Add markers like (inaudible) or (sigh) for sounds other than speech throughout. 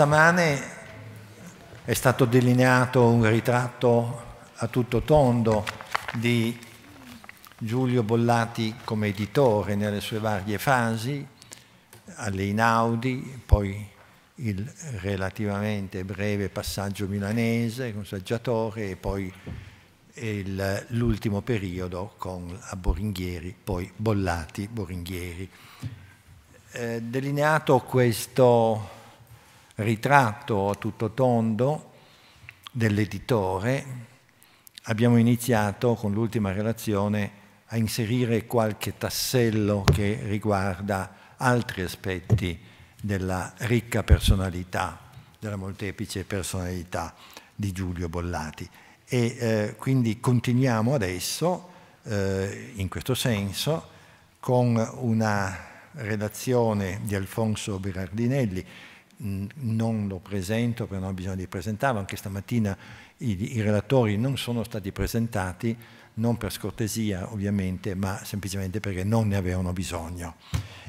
stamane è stato delineato un ritratto a tutto tondo di Giulio Bollati come editore nelle sue varie fasi, alle Inaudi, poi il relativamente breve passaggio milanese con saggiatore e poi l'ultimo periodo con a Boringhieri, poi Bollati, Boringhieri. Eh, delineato questo ritratto a tutto tondo dell'editore, abbiamo iniziato con l'ultima relazione a inserire qualche tassello che riguarda altri aspetti della ricca personalità, della molteplice personalità di Giulio Bollati. E eh, quindi continuiamo adesso, eh, in questo senso, con una relazione di Alfonso Berardinelli, non lo presento perché non ho bisogno di presentarlo, anche stamattina i, i, relatori non sono stati presentati, non per scortesia ovviamente, ma semplicemente perché non ne avevano bisogno.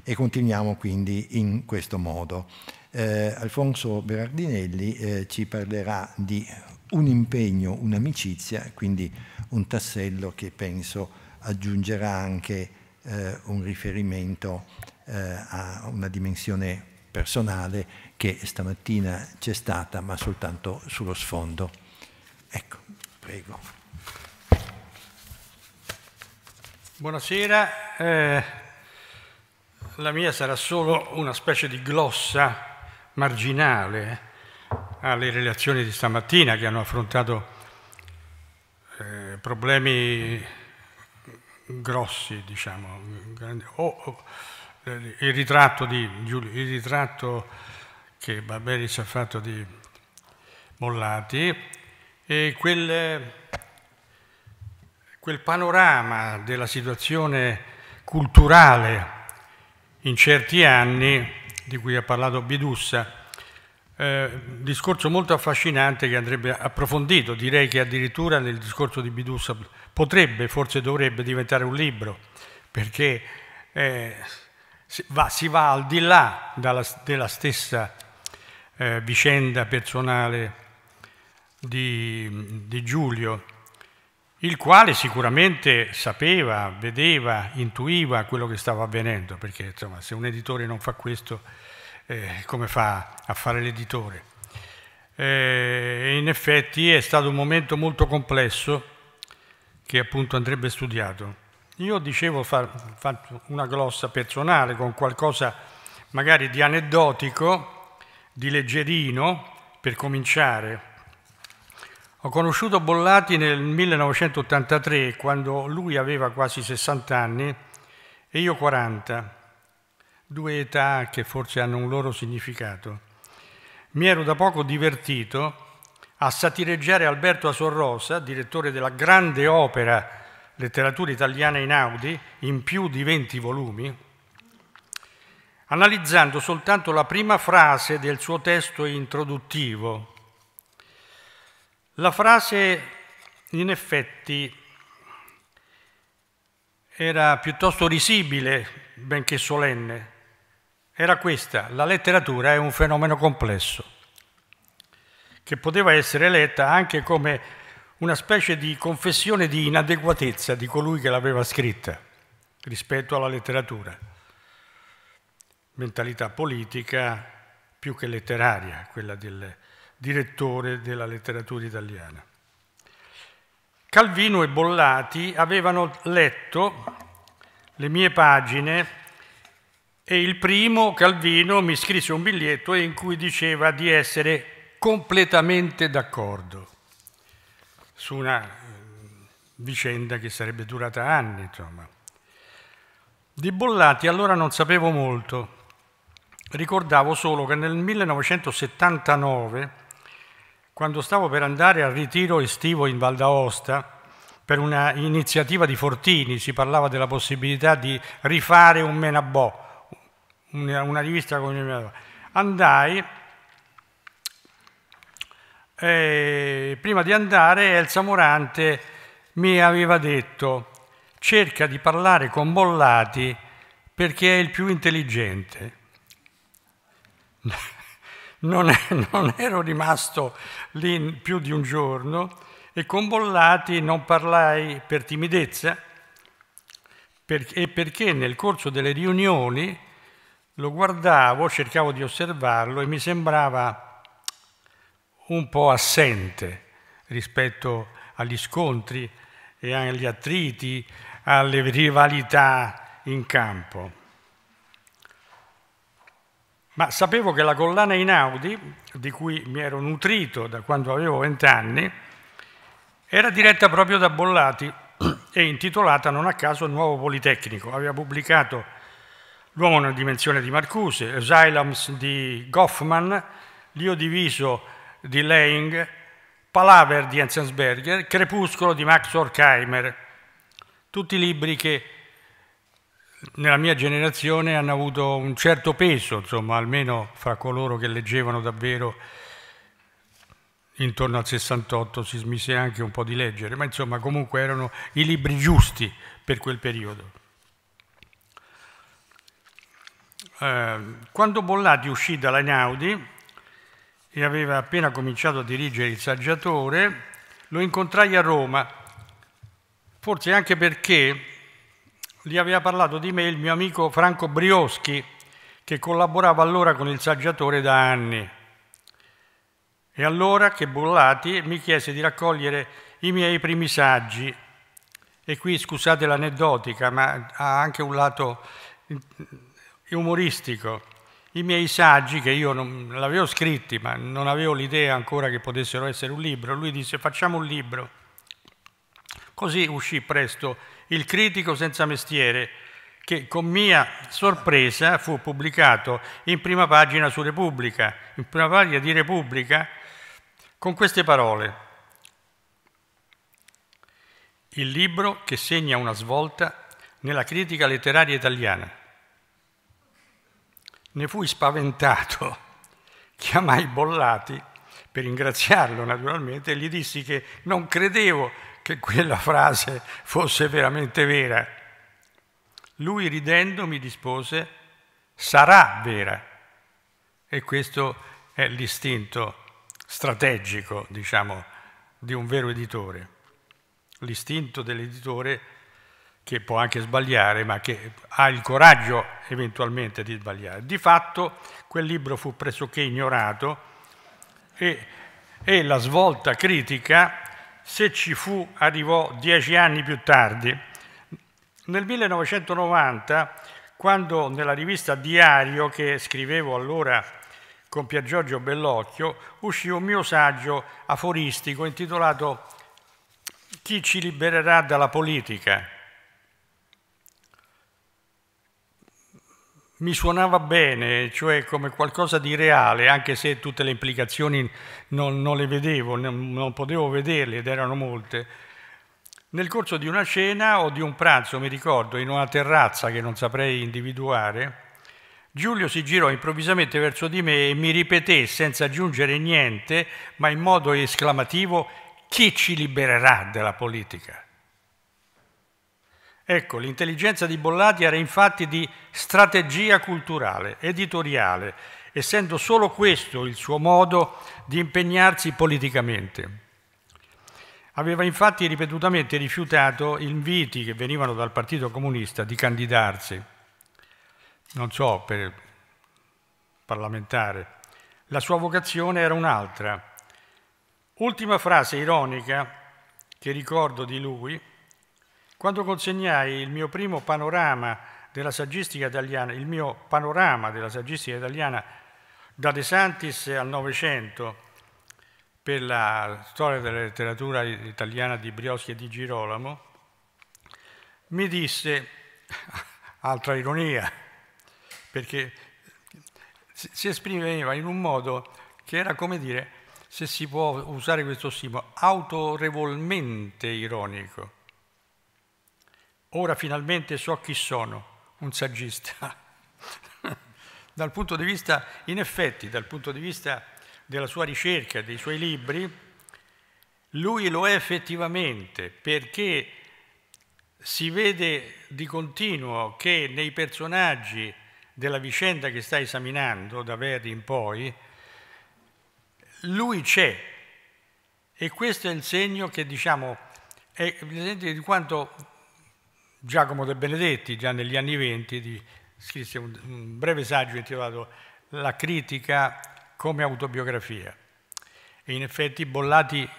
E continuiamo quindi in questo modo. Eh, Alfonso Berardinelli eh, ci parlerà di un impegno, un'amicizia, quindi un tassello che penso aggiungerà anche eh, un riferimento eh, a una dimensione personale che stamattina c'è stata, ma soltanto sullo sfondo. Ecco, prego. Buonasera, eh, la mia sarà solo una specie di glossa marginale eh, alle relazioni di stamattina che hanno affrontato eh, problemi grossi, diciamo, grandi, o, o eh, il ritratto, di, il ritratto che Barberi ci ha fatto di Mollati e quel, quel panorama della situazione culturale in certi anni di cui ha parlato Bidussa, eh, discorso molto affascinante che andrebbe approfondito, direi che addirittura nel discorso di Bidussa potrebbe, forse dovrebbe diventare un libro, perché eh, si va, si va al di là dalla, della stessa eh, vicenda personale di, di Giulio, il quale sicuramente sapeva, vedeva, intuiva quello che stava avvenendo, perché insomma, se un editore non fa questo, eh, come fa a fare l'editore? Eh, in effetti è stato un momento molto complesso che appunto andrebbe studiato. Io dicevo far, una glossa personale con qualcosa magari di aneddotico, di leggerino, per cominciare. Ho conosciuto Bollati nel 1983, quando lui aveva quasi 60 anni e io 40, due età che forse hanno un loro significato. Mi ero da poco divertito a satireggiare Alberto Asorrosa, direttore della grande opera Letteratura italiana in Audi in più di 20 volumi, analizzando soltanto la prima frase del suo testo introduttivo. La frase, in effetti, era piuttosto risibile, benché solenne. Era questa, la letteratura è un fenomeno complesso, che poteva essere letta anche come una specie di confessione di inadeguatezza di colui che l'aveva scritta rispetto alla letteratura, mentalità politica più che letteraria, quella del direttore della letteratura italiana. Calvino e Bollati avevano letto le mie pagine e il primo, Calvino, mi scrisse un biglietto in cui diceva di essere completamente d'accordo su una eh, vicenda che sarebbe durata anni. Insomma. Di Bollati allora non sapevo molto, ricordavo solo che nel 1979, quando stavo per andare al ritiro estivo in Val d'Aosta, per una iniziativa di Fortini, si parlava della possibilità di rifare un Menabò, una, una rivista con il Menabò, andai eh, prima di andare Elsa Morante mi aveva detto cerca di parlare con Bollati perché è il più intelligente. (laughs) Non, è, non, ero rimasto lì più di un giorno e con Bollati non parlai per timidezza per, e perché nel corso delle riunioni lo guardavo, cercavo di osservarlo e mi sembrava un po' assente rispetto agli scontri e agli attriti, alle rivalità in campo. Ma sapevo che la collana Inaudi, di cui mi ero nutrito da quando avevo vent'anni, era diretta proprio da Bollati (clears throat) e intitolata non a caso Nuovo Politecnico. Aveva pubblicato L'uomo nella dimensione di Marcuse, Asylums di Goffman, L'io diviso di Leing, Palaver di Enzensberger, Crepuscolo di Max Horkheimer, tutti libri che nella mia generazione hanno avuto un certo peso, insomma, almeno fra coloro che leggevano davvero intorno al 68 si smise anche un po' di leggere, ma insomma comunque erano i libri giusti per quel periodo. Eh, quando Bollati uscì dalla Naudi, e aveva appena cominciato a dirigere il saggiatore, lo incontrai a Roma, forse anche perché gli aveva parlato di me il mio amico Franco Brioschi, che collaborava allora con il saggiatore da anni. E allora che Bollati mi chiese di raccogliere i miei primi saggi. E qui scusate l'aneddotica, ma ha anche un lato umoristico i miei saggi, che io non l'avevo scritti, ma non avevo l'idea ancora che potessero essere un libro, lui disse facciamo un libro. Così uscì presto Il critico senza mestiere, che con mia sorpresa fu pubblicato in prima pagina su Repubblica, in prima pagina di Repubblica, con queste parole. Il libro che segna una svolta nella critica letteraria italiana ne fui spaventato, (laughs) chiamai Bollati per ringraziarlo naturalmente e gli dissi che non credevo che quella frase fosse veramente vera. Lui ridendo mi rispose, sarà vera. E questo è l'istinto strategico, diciamo, di un vero editore. L'istinto dell'editore è che può anche sbagliare, ma che ha il coraggio eventualmente di sbagliare. Di fatto quel libro fu pressoché ignorato e, e la svolta critica, se ci fu, arrivò dieci anni più tardi. Nel 1990, quando nella rivista Diario, che scrivevo allora con Pier Giorgio Bellocchio, uscì un mio saggio aforistico intitolato Chi ci libererà dalla politica? mi suonava bene, cioè come qualcosa di reale, anche se tutte le implicazioni non, non le vedevo, non, non, potevo vederle ed erano molte. Nel corso di una cena o di un pranzo, mi ricordo, in una terrazza che non saprei individuare, Giulio si girò improvvisamente verso di me e mi ripeté, senza aggiungere niente, ma in modo esclamativo, chi ci libererà della politica? Ecco, l'intelligenza di Bollati era infatti di strategia culturale, editoriale, essendo solo questo il suo modo di impegnarsi politicamente. Aveva infatti ripetutamente rifiutato inviti che venivano dal Partito Comunista di candidarsi, non so, per parlamentare. La sua vocazione era un'altra. Ultima frase ironica che ricordo di lui quando consegnai il mio primo panorama della saggistica italiana, il mio panorama della saggistica italiana da De Santis al Novecento per la storia della letteratura italiana di Brioschi e di Girolamo, mi disse, (laughs) altra ironia, perché si esprimeva in un modo che era come dire, se si può usare questo stimolo, autorevolmente ironico. Ora finalmente so chi sono, un saggista. (laughs) dal punto di vista, in effetti, dal punto di vista della sua ricerca, dei suoi libri, lui lo è effettivamente perché si vede di continuo che nei personaggi della vicenda che sta esaminando, da Verdi in poi, lui c'è. E questo è il segno che, diciamo, è l'esempio di quanto Giacomo De Benedetti, già negli anni venti, scrisse un, un breve saggio intitolato La critica come autobiografia. E in effetti Bollati,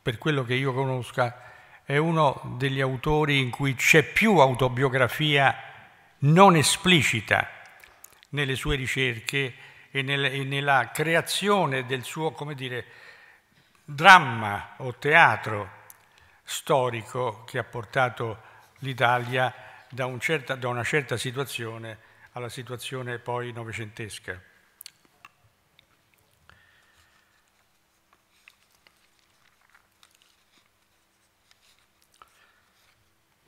per quello che io conosca, è uno degli autori in cui c'è più autobiografia non esplicita nelle sue ricerche e, nel, e nella creazione del suo, come dire, dramma o teatro storico che ha portato a l'Italia da, un certa, da una certa situazione alla situazione poi novecentesca.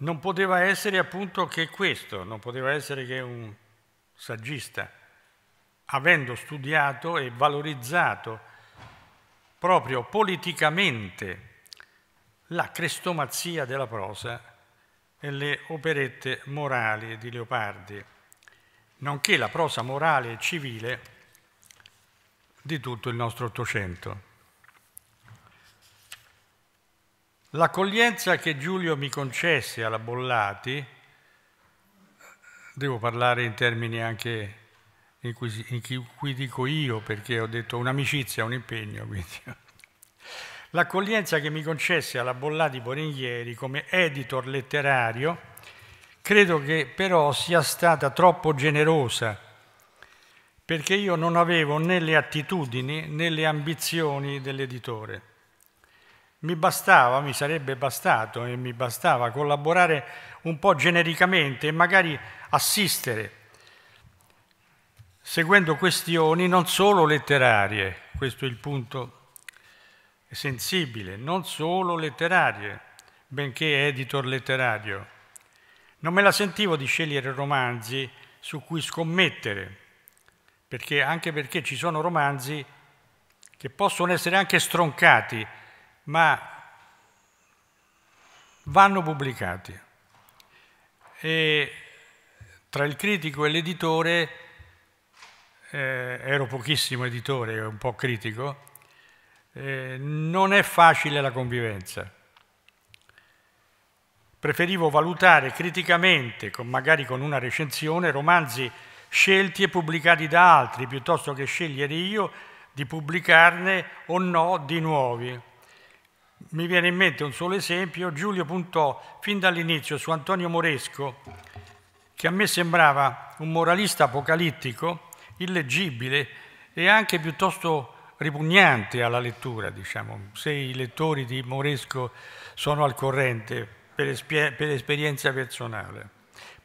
non poteva essere appunto che questo, non poteva essere che un saggista, avendo studiato e valorizzato proprio politicamente la crestomazia della prosa, e le operette morali di Leopardi, nonché la prosa morale e civile di tutto il nostro Ottocento. L'accoglienza che Giulio mi concesse alla Bollati, devo parlare in termini anche in cui, in cui dico io, perché ho detto un'amicizia, un impegno, quindi L'accoglienza che mi concesse alla Bollati Poringhieri come editor letterario credo che però sia stata troppo generosa perché io non avevo né le attitudini né le ambizioni dell'editore. Mi bastava, mi sarebbe bastato e mi bastava collaborare un po' genericamente e magari assistere, seguendo questioni non solo letterarie, questo è il punto sensibile, non solo letterarie, benché editor letterario. Non me la sentivo di scegliere romanzi su cui scommettere, perché, anche perché ci sono romanzi che possono essere anche stroncati, ma vanno pubblicati. E tra il critico e l'editore, eh, ero pochissimo editore, un po' critico, eh, non è facile la convivenza. Preferivo valutare criticamente, con, magari con una recensione, romanzi scelti e pubblicati da altri, piuttosto che scegliere io di pubblicarne o no di nuovi. Mi viene in mente un solo esempio, Giulio puntò fin dall'inizio su Antonio Moresco, che a me sembrava un moralista apocalittico, illeggibile e anche piuttosto ripugnante alla lettura, diciamo. Se i lettori di Moresco sono al corrente per, esper per esperienza personale.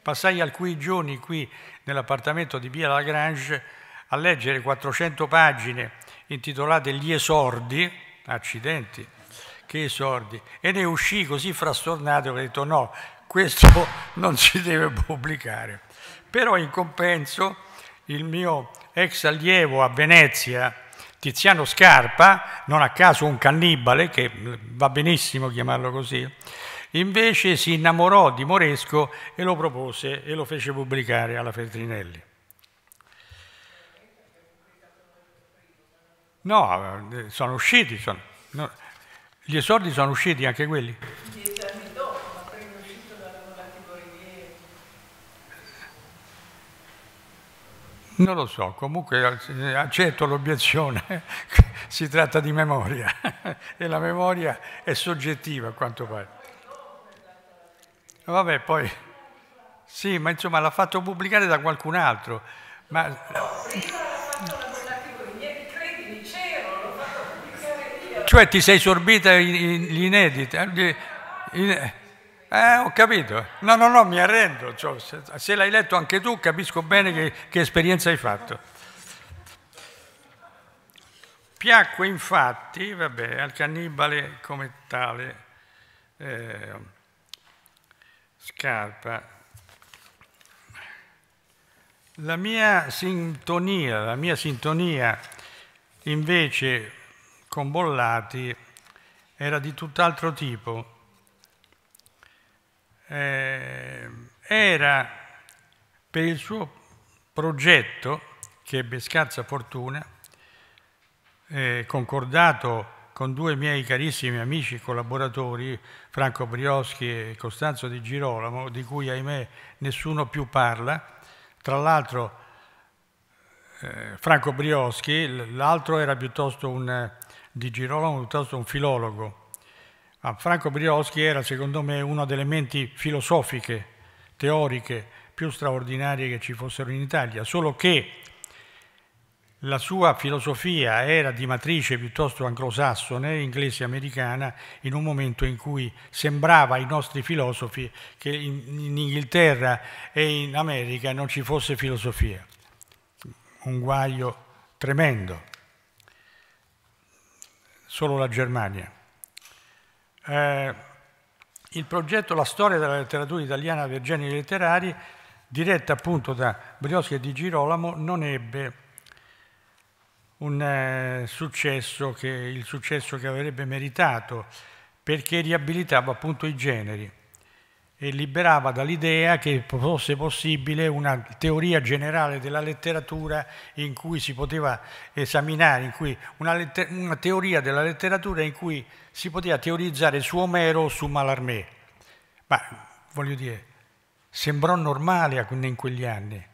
Passai alcuni giorni qui nell'appartamento di Via Lagrange a leggere 400 pagine intitolate Gli esordi, accidenti, che esordi, e ne uscì così frastornato che ho detto no, questo (laughs) non si deve pubblicare. Però in compenso il mio ex allievo a Venezia, Tiziano Scarpa, non a caso un cannibale, che va benissimo chiamarlo così, invece si innamorò di Moresco e lo propose e lo fece pubblicare alla Feltrinelli. No, eh, sono usciti, sono, no, gli esordi sono usciti anche quelli? Non lo so, comunque accetto l'obiezione (laughs) si tratta di memoria (laughs) e la memoria è soggettiva a quanto pare. Vabbè, poi sì, ma insomma l'ha fatto pubblicare da qualcun altro. Ma... Cioè ti sei sorbita gli inediti? Eh, eh, ho capito. No, no, no, mi arrendo. Cioè, se, l'hai letto anche tu, capisco bene che, che esperienza hai fatto. Piacque infatti, vabbè, al cannibale come tale eh, scarpa. La mia sintonia, la mia sintonia invece con Bollati era di tutt'altro tipo eh, era per il suo progetto, che ebbe scarsa fortuna, eh, concordato con due miei carissimi amici e collaboratori, Franco Brioschi e Costanzo Di Girolamo, di cui ahimè nessuno più parla. Tra l'altro eh, Franco Brioschi, l'altro era piuttosto un, di Girolamo, piuttosto un filologo, Ah, Franco Brioschi era secondo me una delle menti filosofiche, teoriche più straordinarie che ci fossero in Italia, solo che la sua filosofia era di matrice piuttosto anglosassone, inglese e americana, in un momento in cui sembrava ai nostri filosofi che in, in Inghilterra e in America non ci fosse filosofia. Un guaio tremendo. Solo la Germania eh, il progetto La storia della letteratura italiana per generi letterari, diretta appunto da Brioschi e Di Girolamo, non ebbe un, eh, successo che, il successo che avrebbe meritato perché riabilitava appunto i generi e liberava dall'idea che fosse possibile una teoria generale della letteratura in cui si poteva esaminare, una, una, teoria della letteratura in cui si poteva teorizzare su Omero o su Mallarmé. Ma voglio dire, sembrò normale in quegli anni,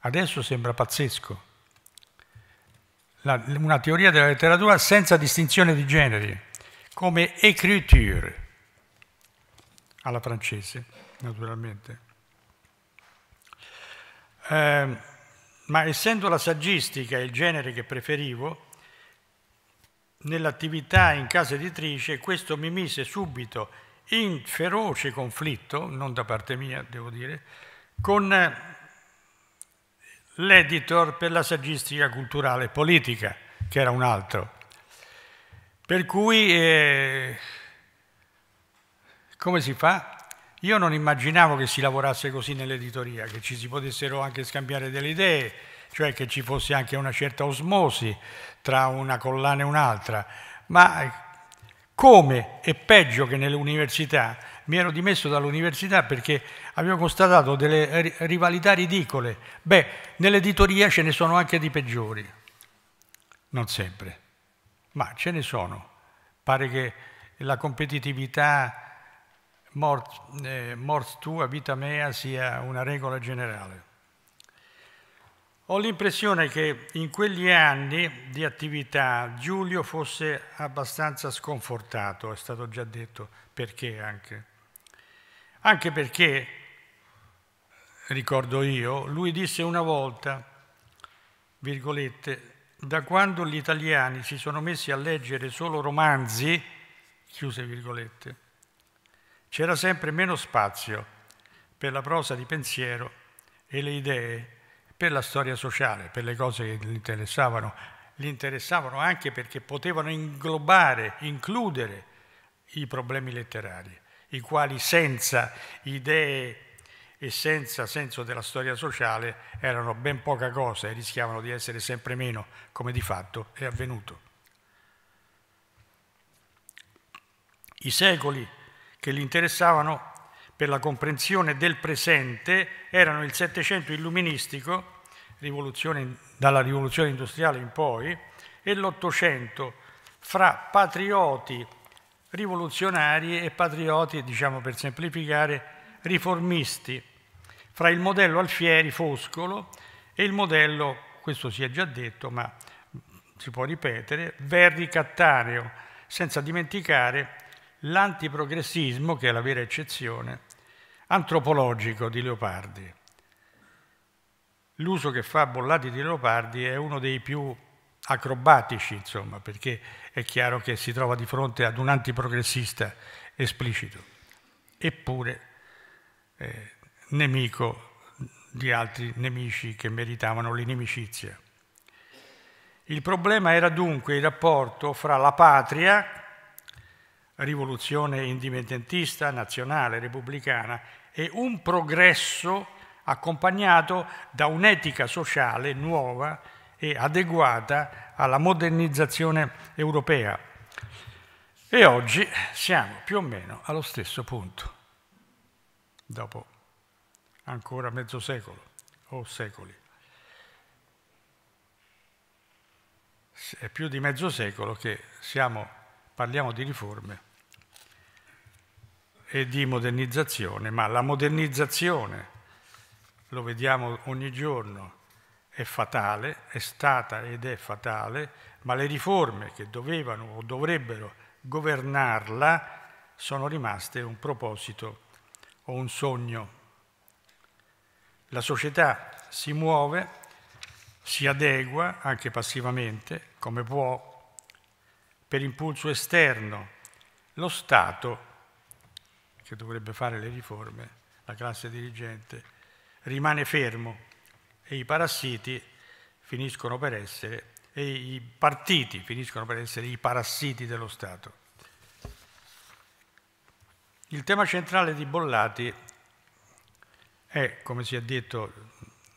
adesso sembra pazzesco. La, una teoria della letteratura senza distinzione di generi, come écriture alla francese, naturalmente. Eh, ma essendo la saggistica il genere che preferivo, nell'attività in casa editrice questo mi mise subito in feroce conflitto, non da parte mia devo dire, con eh, l'editor per la saggistica culturale e politica, che era un altro. Per cui eh, come si fa? Io non immaginavo che si lavorasse così nell'editoria, che ci si potessero anche scambiare delle idee, cioè che ci fosse anche una certa osmosi tra una collana e un'altra, ma eh, come è peggio che nell'università, mi ero dimesso dall'università perché avevo constatato delle rivalità ridicole. Beh, nell'editoria ce ne sono anche di peggiori, non sempre, ma ce ne sono. Pare che la competitività mort, eh, mors tua, vita mea sia una regola generale. Ho l'impressione che in quegli anni di attività Giulio fosse abbastanza sconfortato, è stato già detto perché anche. Anche perché, ricordo io, lui disse una volta, virgolette, da quando gli italiani si sono messi a leggere solo romanzi, chiuse virgolette, c'era sempre meno spazio per la prosa di pensiero e le idee, per la storia sociale, per le cose che gli interessavano. Gli interessavano anche perché potevano inglobare, includere i problemi letterari, i quali senza idee e senza senso della storia sociale erano ben poca cosa e rischiavano di essere sempre meno, come di fatto è avvenuto. I secoli che li interessavano per la comprensione del presente erano il Settecento illuministico, rivoluzione, dalla rivoluzione industriale in poi, e l'Ottocento fra patrioti rivoluzionari e patrioti, diciamo per semplificare, riformisti, fra il modello Alfieri Foscolo e il modello, questo si è già detto, ma si può ripetere, Verri Cattaneo, senza dimenticare l'antiprogressismo, che è la vera eccezione, antropologico di Leopardi. L'uso che fa Bollati di Leopardi è uno dei più acrobatici, insomma, perché è chiaro che si trova di fronte ad un antiprogressista esplicito, eppure eh, nemico di altri nemici che meritavano l'inimicizia. Il problema era dunque il rapporto fra la patria, rivoluzione indipendentista, nazionale, repubblicana e un progresso accompagnato da un'etica sociale nuova e adeguata alla modernizzazione europea. E oggi siamo più o meno allo stesso punto, dopo ancora mezzo secolo o secoli. È più di mezzo secolo che siamo, parliamo di riforme e di modernizzazione, ma la modernizzazione, lo vediamo ogni giorno, è fatale, è stata ed è fatale, ma le riforme che dovevano o dovrebbero governarla sono rimaste un proposito o un sogno. La società si muove, si adegua anche passivamente, come può, per impulso esterno. Lo Stato che dovrebbe fare le riforme, la classe dirigente, rimane fermo e i parassiti finiscono per essere, e i partiti finiscono per essere i parassiti dello Stato. Il tema centrale di Bollati è, come si è detto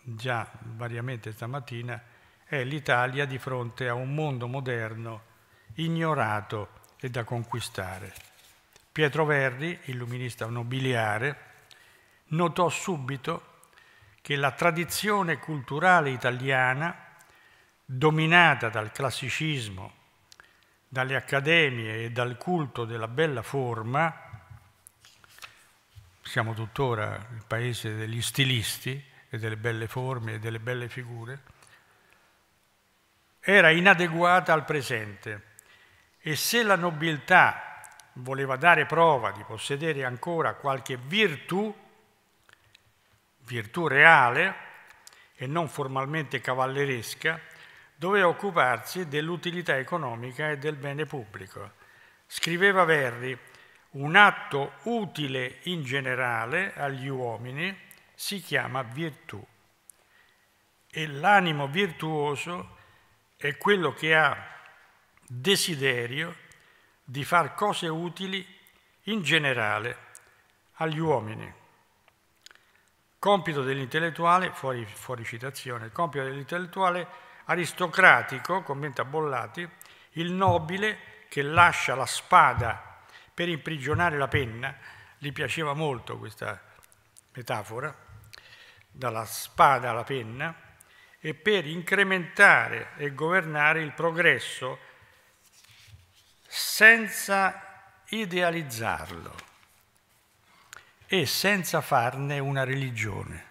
già variamente stamattina, è l'Italia di fronte a un mondo moderno ignorato e da conquistare. Pietro Verdi, illuminista nobiliare, notò subito che la tradizione culturale italiana, dominata dal classicismo, dalle accademie e dal culto della bella forma, siamo tuttora il paese degli stilisti e delle belle forme e delle belle figure, era inadeguata al presente. E se la nobiltà voleva dare prova di possedere ancora qualche virtù, virtù reale e non formalmente cavalleresca, doveva occuparsi dell'utilità economica e del bene pubblico. Scriveva Verri, un atto utile in generale agli uomini si chiama virtù e l'animo virtuoso è quello che ha desiderio di far cose utili in generale agli uomini. Compito dell'intellettuale, fuori, fuori citazione, compito dell'intellettuale aristocratico, commenta Bollati, il nobile che lascia la spada per imprigionare la penna, gli piaceva molto questa metafora, dalla spada alla penna, e per incrementare e governare il progresso senza idealizzarlo e senza farne una religione.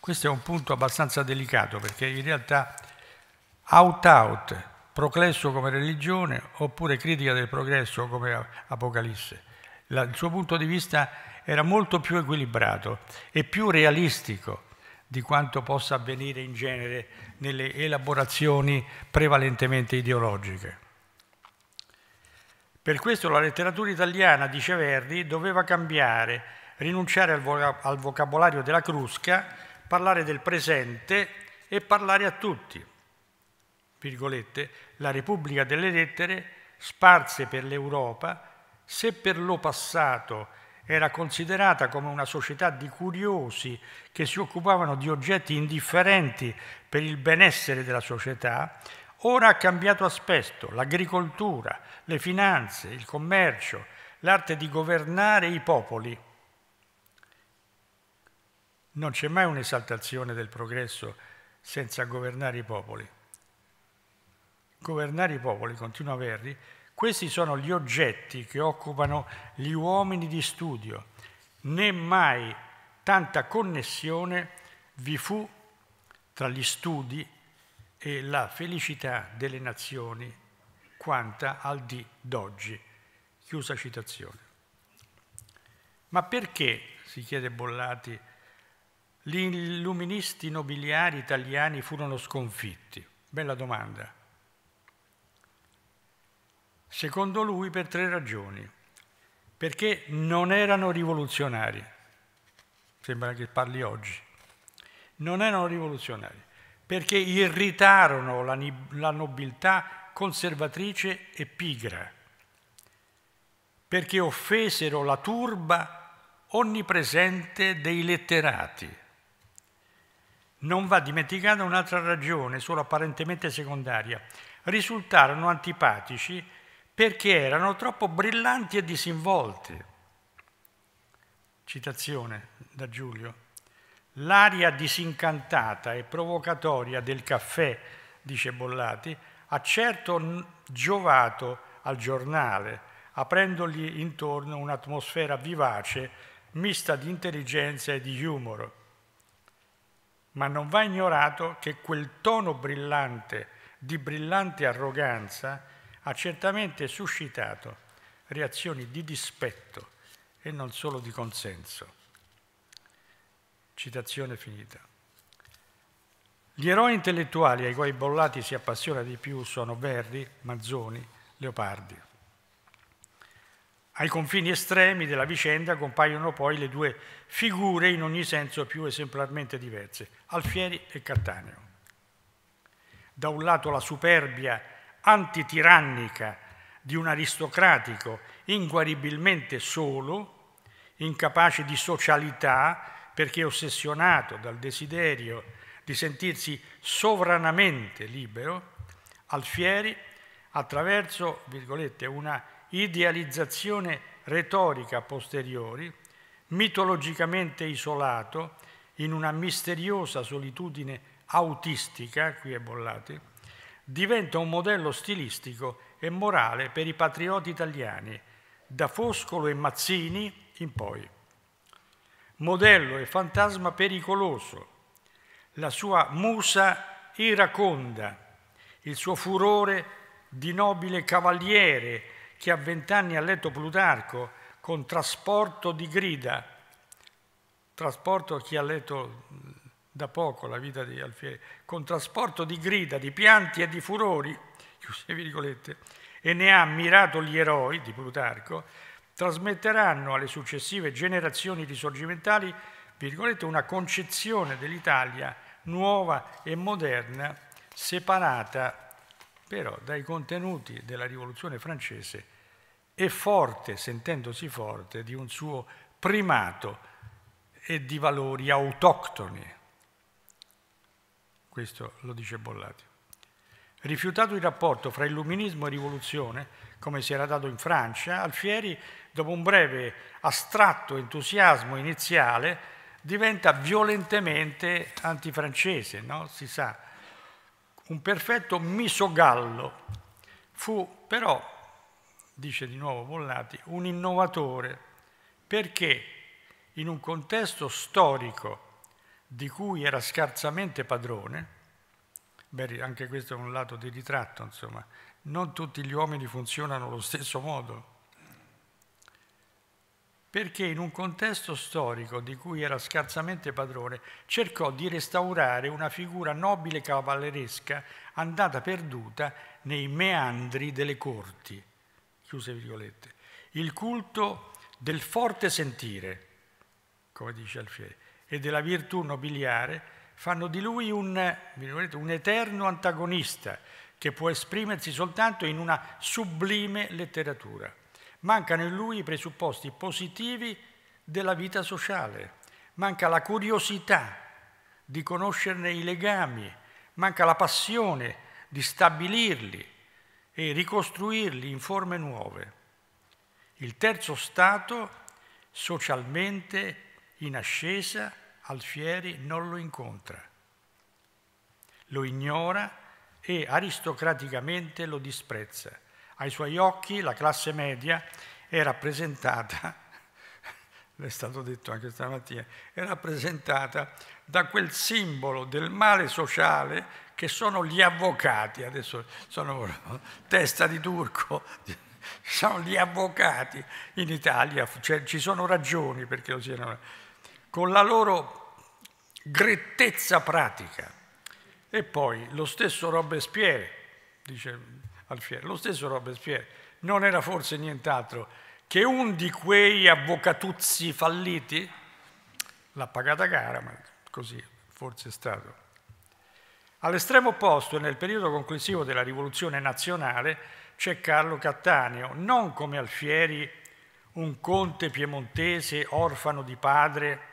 Questo è un punto abbastanza delicato perché in realtà out out, proclesso come religione oppure critica del progresso come Apocalisse, La, il suo punto di vista era molto più equilibrato e più realistico di quanto possa avvenire in genere nelle elaborazioni prevalentemente ideologiche. Per questo la letteratura italiana, dice Verdi, doveva cambiare, rinunciare al, vo- al vocabolario della crusca, parlare del presente e parlare a tutti. Virgolette, la Repubblica delle Lettere sparse per l'Europa, se per lo passato era considerata come una società di curiosi che si occupavano di oggetti indifferenti per il benessere della società, Ora ha cambiato aspetto, l'agricoltura, le finanze, il commercio, l'arte di governare i popoli. Non c'è mai un'esaltazione del progresso senza governare i popoli. Governare i popoli, continua Verri, questi sono gli oggetti che occupano gli uomini di studio. Né mai tanta connessione vi fu tra gli studi e la felicità delle nazioni quanta al di d'oggi. Chiusa citazione. Ma perché, si chiede Bollati, gli illuministi nobiliari italiani furono sconfitti? Bella domanda. Secondo lui per tre ragioni. Perché non erano rivoluzionari. Sembra che parli oggi. Non erano rivoluzionari perché irritarono la, la nobiltà conservatrice e pigra, perché offesero la turba onnipresente dei letterati. Non va dimenticata un'altra ragione, solo apparentemente secondaria. Risultarono antipatici perché erano troppo brillanti e disinvolti. Citazione da Giulio. L'aria disincantata e provocatoria del caffè, dice Bollati, ha certo giovato al giornale, aprendogli intorno un'atmosfera vivace, mista di intelligenza e di humor. Ma non va ignorato che quel tono brillante, di brillante arroganza, ha certamente suscitato reazioni di dispetto e non solo di consenso. Citazione finita. Gli eroi intellettuali ai quali Bollati si appassiona di più sono Verri, Manzoni, Leopardi. Ai confini estremi della vicenda compaiono poi le due figure in ogni senso più esemplarmente diverse, Alfieri e Cattaneo. Da un lato la superbia antitirannica di un aristocratico inguaribilmente solo, incapace di socialità perché ossessionato dal desiderio di sentirsi sovranamente libero, Alfieri, attraverso una idealizzazione retorica a posteriori, mitologicamente isolato in una misteriosa solitudine autistica, qui è Bollati, diventa un modello stilistico e morale per i patrioti italiani, da Foscolo e Mazzini in poi modello e fantasma pericoloso, la sua musa iraconda, il suo furore di nobile cavaliere che a vent'anni ha letto Plutarco con trasporto di grida, trasporto chi ha letto da poco la vita di Alfieri, con trasporto di grida, di pianti e di furori, (laughs) e ne ha ammirato gli eroi di Plutarco, trasmetteranno alle successive generazioni risorgimentali una concezione dell'Italia nuova e moderna, separata però dai contenuti della Rivoluzione francese e forte, sentendosi forte, di un suo primato e di valori autoctoni. Questo lo dice Bollati. Rifiutato il rapporto fra illuminismo e rivoluzione, come si era dato in Francia, Alfieri, dopo un breve astratto entusiasmo iniziale, diventa violentemente antifrancese, no? si sa, un perfetto misogallo. Fu però, dice di nuovo Bollati, un innovatore perché in un contesto storico di cui era scarsamente padrone, Beh, anche questo è un lato di ritratto, insomma. Non tutti gli uomini funzionano allo stesso modo. Perché in un contesto storico di cui era scarsamente padrone, cercò di restaurare una figura nobile cavalleresca andata perduta nei meandri delle corti. Chiuse virgolette. Il culto del forte sentire, come dice Alfieri, e della virtù nobiliare fanno di lui un, un eterno antagonista che può esprimersi soltanto in una sublime letteratura. Mancano in lui i presupposti positivi della vita sociale, manca la curiosità di conoscerne i legami, manca la passione di stabilirli e ricostruirli in forme nuove. Il terzo stato, socialmente in ascesa, Alfieri non lo incontra, lo ignora e aristocraticamente lo disprezza. Ai suoi occhi la classe media è rappresentata, l'è (laughs) stato detto anche stamattina, è rappresentata da quel simbolo del male sociale che sono gli avvocati, adesso sono testa di turco, (laughs) sono gli avvocati in Italia, cioè, ci sono ragioni perché lo siano con la loro grettezza pratica. E poi lo stesso Robespierre, dice Alfieri, lo stesso Robespierre non era forse nient'altro che un di quei avvocatuzzi falliti? L'ha pagata cara, ma così forse è stato. All'estremo opposto e nel periodo conclusivo della rivoluzione nazionale c'è Carlo Cattaneo, non come Alfieri, un conte piemontese orfano di padre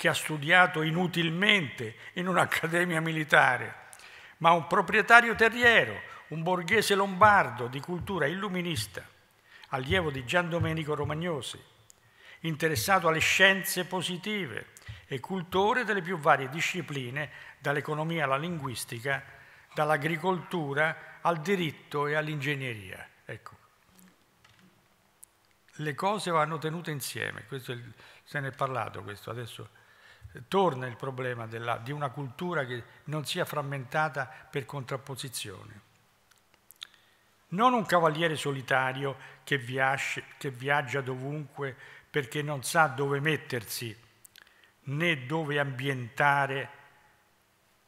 che ha studiato inutilmente in un'accademia militare, ma un proprietario terriero, un borghese lombardo di cultura illuminista, allievo di Gian Domenico Romagnosi, interessato alle scienze positive e cultore delle più varie discipline, dall'economia alla linguistica, dall'agricoltura al diritto e all'ingegneria. Ecco. Le cose vanno tenute insieme, questo è il, se ne è parlato questo adesso torna il problema della, di una cultura che non sia frammentata per contrapposizione. Non un cavaliere solitario che, viasce, che viaggia dovunque perché non sa dove mettersi né dove ambientare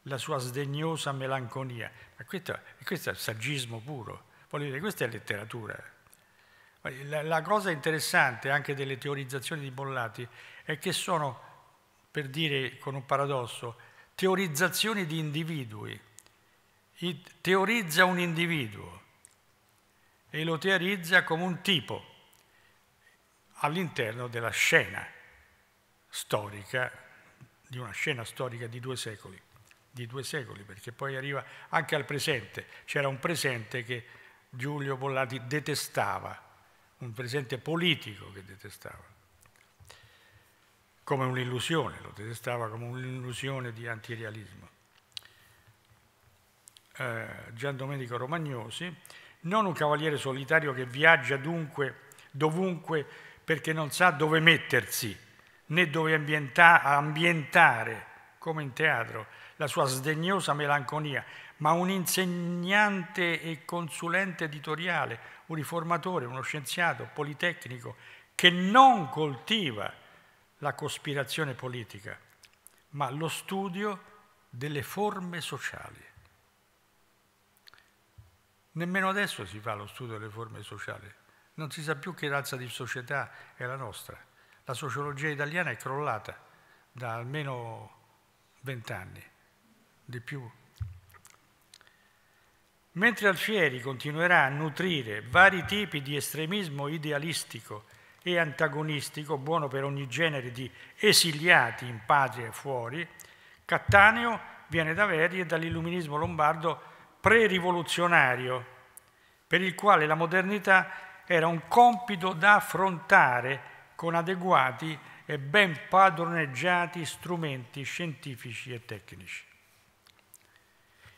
la sua sdegnosa melanconia. Ma questo, questo è saggismo puro, voglio dire, questa è letteratura. La, la cosa interessante anche delle teorizzazioni di Bollati è che sono per dire con un paradosso, teorizzazioni di individui. teorizza un individuo e lo teorizza come un tipo all'interno della scena storica, di una scena storica di due secoli, di due secoli perché poi arriva anche al presente. C'era un presente che Giulio Bollati detestava, un presente politico che detestava come un'illusione, lo detestava come un'illusione di antirealismo. Eh, Gian Domenico Romagnosi, non un cavaliere solitario che viaggia dunque dovunque perché non sa dove mettersi né dove ambienta ambientare, come in teatro, la sua sdegnosa melanconia, ma un insegnante e consulente editoriale, un riformatore, uno scienziato, politecnico, che non coltiva la cospirazione politica, ma lo studio delle forme sociali. Nemmeno adesso si fa lo studio delle forme sociali, non si sa più che razza di società è la nostra. La sociologia italiana è crollata da almeno vent'anni, di più. Mentre Alfieri continuerà a nutrire vari tipi di estremismo idealistico e antagonistico, buono per ogni genere di esiliati in patria e fuori, Cattaneo viene da Verri e dall'illuminismo lombardo pre-rivoluzionario, per il quale la modernità era un compito da affrontare con adeguati e ben padroneggiati strumenti scientifici e tecnici.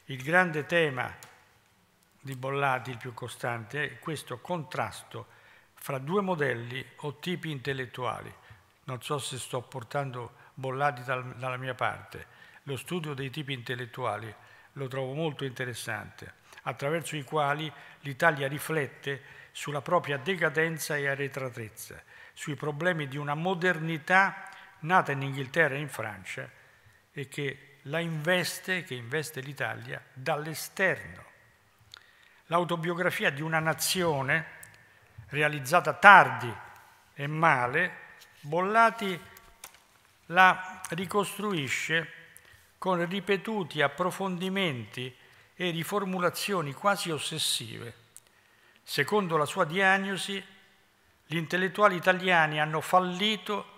Il grande tema di Bollati, il più costante, è questo contrasto fra due modelli o tipi intellettuali, non so se sto portando bollati dal, dalla mia parte, lo studio dei tipi intellettuali lo trovo molto interessante, attraverso i quali l'Italia riflette sulla propria decadenza e arretratezza, sui problemi di una modernità nata in Inghilterra e in Francia e che la investe, che investe l'Italia, dall'esterno. L'autobiografia di una nazione realizzata tardi e male, Bollati la ricostruisce con ripetuti approfondimenti e riformulazioni quasi ossessive. Secondo la sua diagnosi, gli intellettuali italiani hanno fallito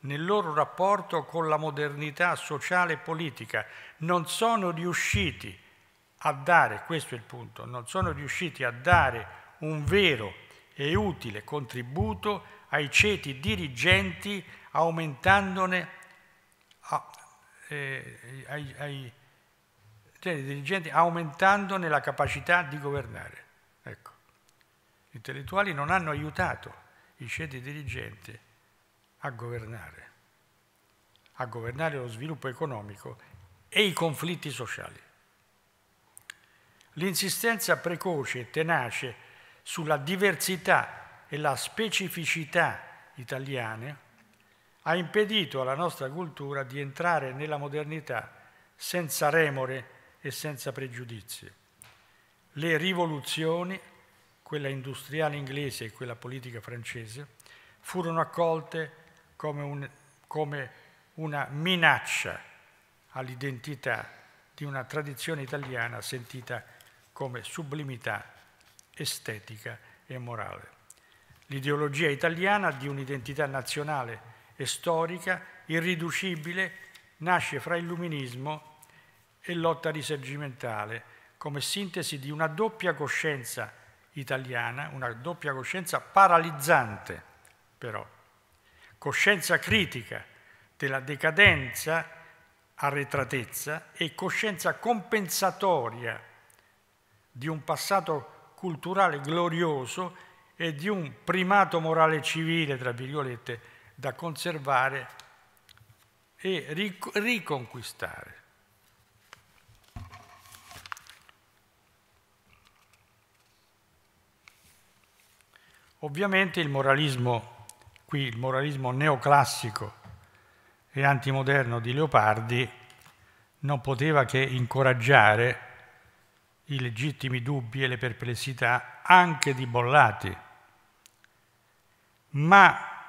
nel loro rapporto con la modernità sociale e politica. Non sono riusciti a dare, questo è il punto, non sono riusciti a dare un vero e utile contributo ai ceti dirigenti aumentandone a, eh, ai, ai, cioè, dirigenti, aumentandone la capacità di governare. Ecco. Gli intellettuali non hanno aiutato i ceti dirigenti a governare, a governare lo sviluppo economico e i conflitti sociali. L'insistenza precoce e tenace sulla diversità e la specificità italiane, ha impedito alla nostra cultura di entrare nella modernità senza remore e senza pregiudizi. Le rivoluzioni, quella industriale inglese e quella politica francese, furono accolte come, un, come una minaccia all'identità di una tradizione italiana sentita come sublimità estetica e morale. L'ideologia italiana di un'identità nazionale e storica irriducibile nasce fra illuminismo e lotta risorgimentale come sintesi di una doppia coscienza italiana, una doppia coscienza paralizzante però, coscienza critica della decadenza, arretratezza e coscienza compensatoria di un passato culturale glorioso e di un primato morale civile, tra virgolette, da conservare e ric riconquistare. Ovviamente il moralismo, qui il moralismo neoclassico e antimoderno di Leopardi non poteva che incoraggiare i legittimi dubbi e le perplessità anche di Bollati. Ma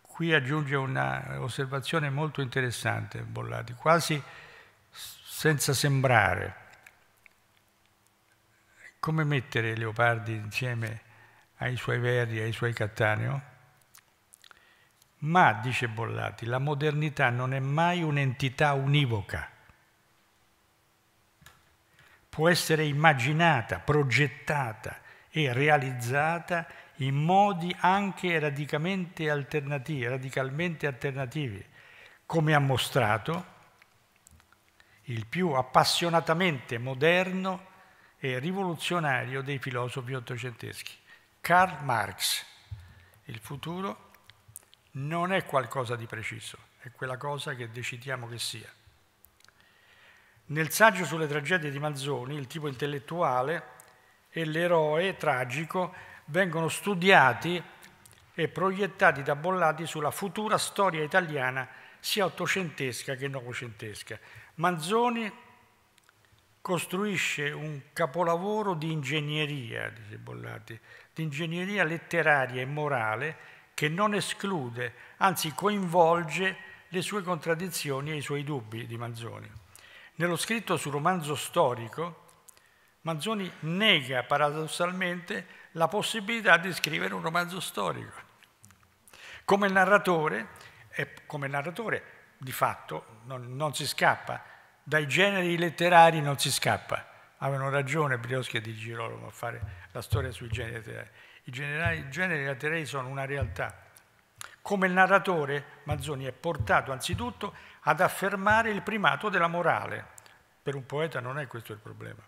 qui aggiunge un'osservazione molto interessante Bollati, quasi senza sembrare. Come mettere Leopardi insieme ai suoi verdi e ai suoi Cattaneo? Ma, dice Bollati, la modernità non è mai un'entità univoca può essere immaginata, progettata e realizzata in modi anche radicalmente alternativi, radicalmente alternativi come ha mostrato il più appassionatamente moderno e rivoluzionario dei filosofi ottocenteschi, Karl Marx. Il futuro non è qualcosa di preciso, è quella cosa che decidiamo che sia. Nel saggio sulle tragedie di Manzoni, il tipo intellettuale e l'eroe tragico vengono studiati e proiettati da Bollati sulla futura storia italiana, sia ottocentesca che novecentesca. Manzoni costruisce un capolavoro di ingegneria, dice Bollati, di ingegneria letteraria e morale che non esclude, anzi coinvolge le sue contraddizioni e i suoi dubbi di Manzoni. Nello scritto sul romanzo storico, Manzoni nega paradossalmente la possibilità di scrivere un romanzo storico. Come narratore, come narratore di fatto non, non, si scappa, dai generi letterari non si scappa. Avevano ragione Brioschi e Di Girolamo a fare la storia sui generi letterari. I, generali, I generi letterari sono una realtà come narratore Manzoni è portato anzitutto ad affermare il primato della morale. Per un poeta non è questo il problema.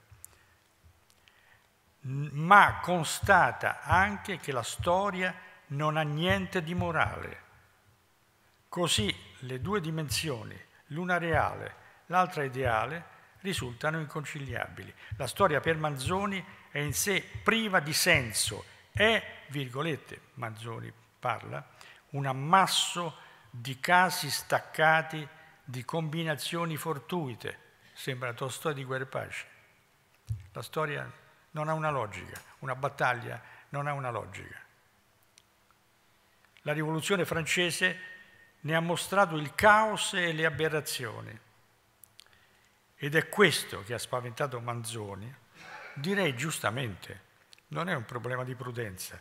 Ma constata anche che la storia non ha niente di morale. Così le due dimensioni, l'una reale, l'altra ideale, risultano inconciliabili. La storia per Manzoni è in sé priva di senso. È, virgolette, Manzoni parla, un ammasso di casi staccati, di combinazioni fortuite. Sembra Tolstoi di guerra La storia non ha una logica, una battaglia non ha una logica. La rivoluzione francese ne ha mostrato il caos e le aberrazioni. Ed è questo che ha spaventato Manzoni, direi giustamente, non è un problema di prudenza.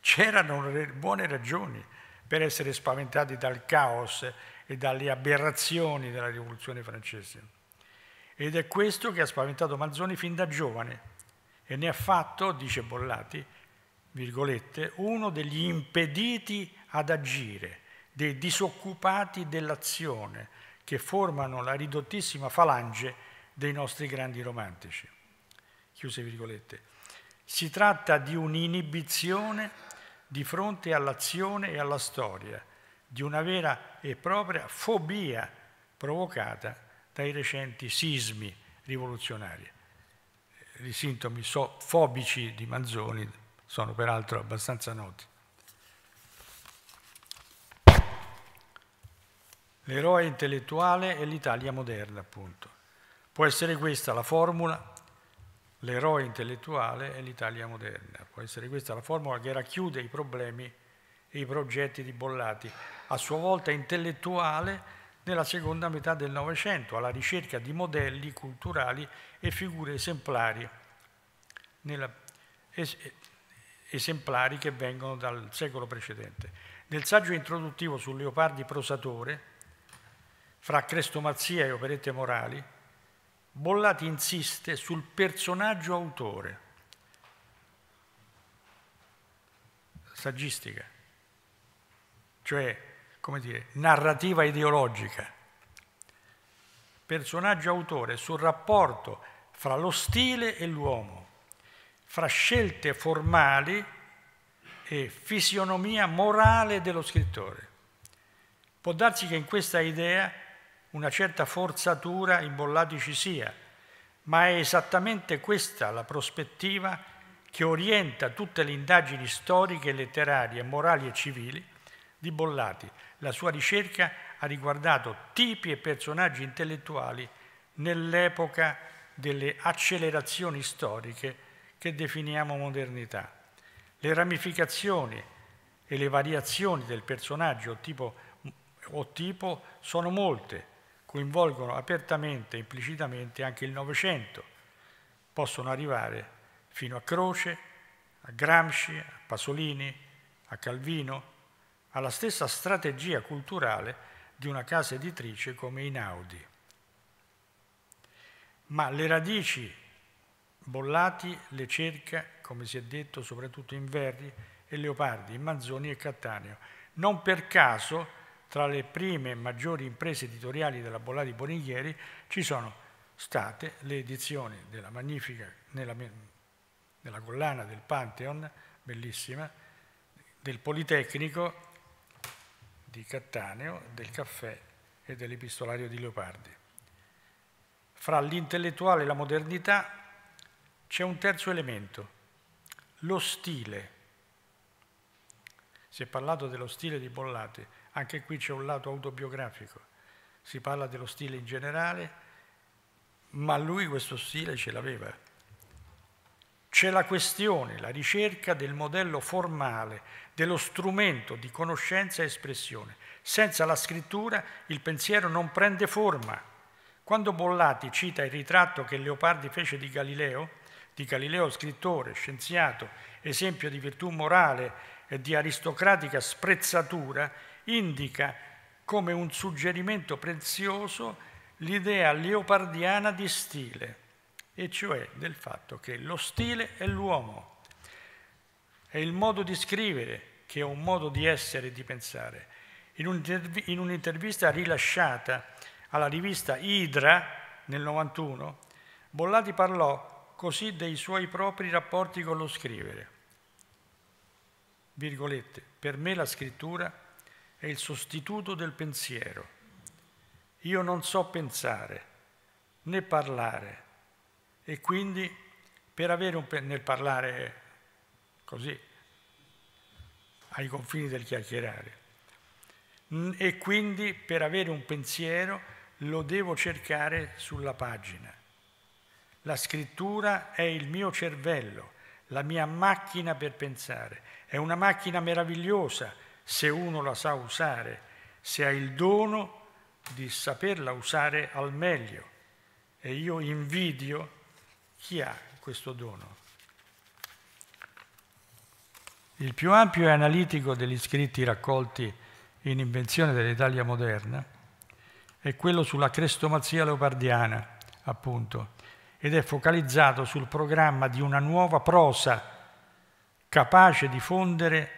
C'erano buone ragioni per essere spaventati dal caos e dalle aberrazioni della rivoluzione francese. Ed è questo che ha spaventato Manzoni fin da giovane e ne ha fatto, dice Bollati, virgolette, uno degli impediti ad agire, dei disoccupati dell'azione che formano la ridottissima falange dei nostri grandi romantici. Chiuse virgolette. Si tratta di un'inibizione di fronte all'azione e alla storia, di una vera e propria fobia provocata dai recenti sismi rivoluzionari. I sintomi so fobici di Manzoni sono peraltro abbastanza noti. L'eroe intellettuale è l'Italia moderna, appunto. Può essere questa la formula l'eroe intellettuale è l'Italia moderna. Può essere questa la formula che racchiude i problemi e i progetti di Bollati, a sua volta intellettuale nella seconda metà del Novecento, alla ricerca di modelli culturali e figure esemplari, nella, es, esemplari che vengono dal secolo precedente. Nel saggio introduttivo su Leopardi prosatore, fra crestomazia e operette morali, Bollati insiste sul personaggio autore. Saggistica, cioè, come dire, narrativa ideologica. Personaggio autore sul rapporto fra lo stile e l'uomo, fra scelte formali e fisionomia morale dello scrittore. Può darsi che in questa idea una certa forzatura in Bollati ci sia, ma è esattamente questa la prospettiva che orienta tutte le indagini storiche, letterarie, morali e civili di Bollati. La sua ricerca ha riguardato tipi e personaggi intellettuali nell'epoca delle accelerazioni storiche che definiamo modernità. Le ramificazioni e le variazioni del personaggio tipo, o tipo sono molte, coinvolgono apertamente e implicitamente anche il Novecento, possono arrivare fino a Croce, a Gramsci, a Pasolini, a Calvino, alla stessa strategia culturale di una casa editrice come Inaudi. Ma le radici Bollati le cerca, come si è detto, soprattutto in Verri e Leopardi, in Manzoni e Cattaneo. Non per caso tra le prime maggiori imprese editoriali della Bollati Bonighieri ci sono state le edizioni della magnifica, nella, nella collana del Pantheon, bellissima, del Politecnico di Cattaneo, del Caffè e dell'Epistolario di Leopardi. Fra l'intellettuale e la modernità c'è un terzo elemento, lo stile. Si è parlato dello stile di Bollati. Anche qui c'è un lato autobiografico, si parla dello stile in generale, ma lui questo stile ce l'aveva. C'è la questione, la ricerca del modello formale, dello strumento di conoscenza e espressione. Senza la scrittura il pensiero non prende forma. Quando Bollati cita il ritratto che Leopardi fece di Galileo, di Galileo scrittore, scienziato, esempio di virtù morale e di aristocratica sprezzatura, indica come un suggerimento prezioso l'idea leopardiana di stile, e cioè del fatto che lo stile è l'uomo, è il modo di scrivere, che è un modo di essere e di pensare. In un'intervista rilasciata alla rivista Idra nel 91, Bollati parlò così dei suoi propri rapporti con lo scrivere. Virgolette, per me la scrittura è il sostituto del pensiero. Io non so pensare né parlare e quindi per avere un pensiero, nel parlare così ai confini del chiacchierare e quindi per avere un pensiero lo devo cercare sulla pagina. La scrittura è il mio cervello, la mia macchina per pensare. È una macchina meravigliosa se uno la sa usare, se ha il dono di saperla usare al meglio. E io invidio chi ha questo dono. Il più ampio e analitico degli scritti raccolti in Invenzione dell'Italia moderna è quello sulla crestomazia leopardiana, appunto, ed è focalizzato sul programma di una nuova prosa capace di fondere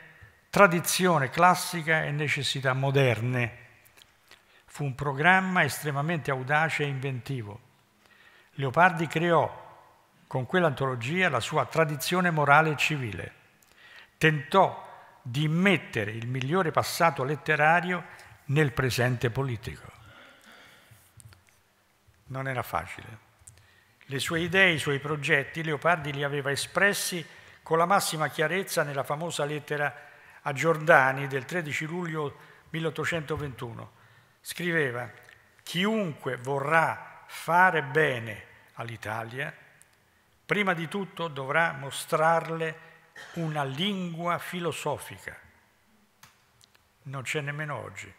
tradizione classica e necessità moderne. Fu un programma estremamente audace e inventivo. Leopardi creò con quell'antologia la sua tradizione morale e civile. Tentò di mettere il migliore passato letterario nel presente politico. Non era facile. Le sue idee, i suoi progetti, Leopardi li aveva espressi con la massima chiarezza nella famosa lettera a Giordani del 13 luglio 1821. Scriveva, chiunque vorrà fare bene all'Italia, prima di tutto dovrà mostrarle una lingua filosofica. Non c'è nemmeno oggi,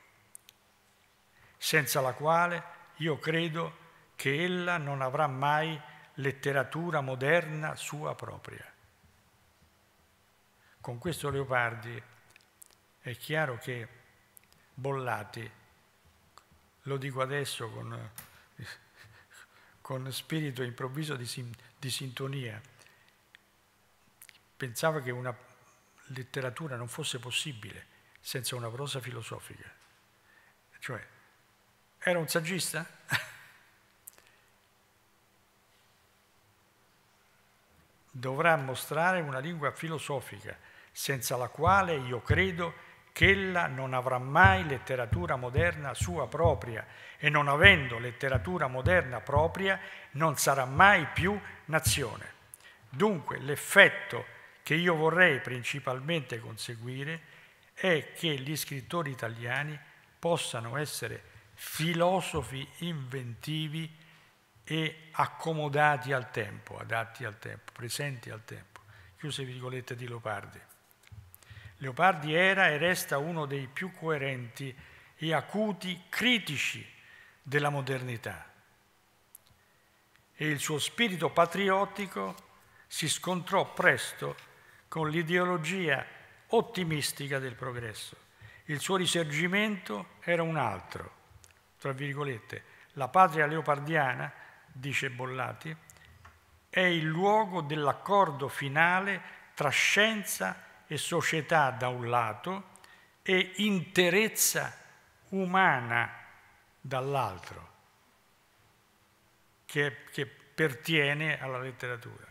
senza la quale io credo che ella non avrà mai letteratura moderna sua propria. Con questo Leopardi è chiaro che Bollati, lo dico adesso con, con spirito improvviso di, di sintonia, pensava che una letteratura non fosse possibile senza una prosa filosofica. Cioè, era un saggista? (laughs) Dovrà mostrare una lingua filosofica senza la quale io credo che ella non avrà mai letteratura moderna sua propria e non avendo letteratura moderna propria non sarà mai più nazione. Dunque l'effetto che io vorrei principalmente conseguire è che gli scrittori italiani possano essere filosofi inventivi e accomodati al tempo, adatti al tempo, presenti al tempo. Chiuse virgolette di Leopardi. Leopardi era e resta uno dei più coerenti e acuti critici della modernità e il suo spirito patriottico si scontrò presto con l'ideologia ottimistica del progresso. Il suo risorgimento era un altro, tra virgolette, la patria leopardiana, dice Bollati, è il luogo dell'accordo finale tra scienza e e società da un lato e interezza umana dall'altro, che, che pertiene alla letteratura.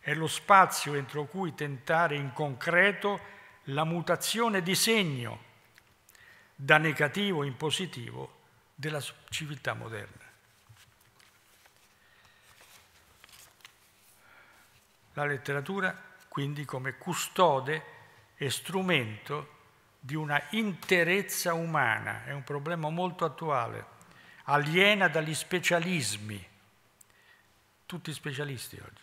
È lo spazio entro cui tentare in concreto la mutazione di segno da negativo in positivo della civiltà moderna. La letteratura quindi come custode e strumento di una interezza umana, è un problema molto attuale, aliena dagli specialismi, tutti specialisti oggi.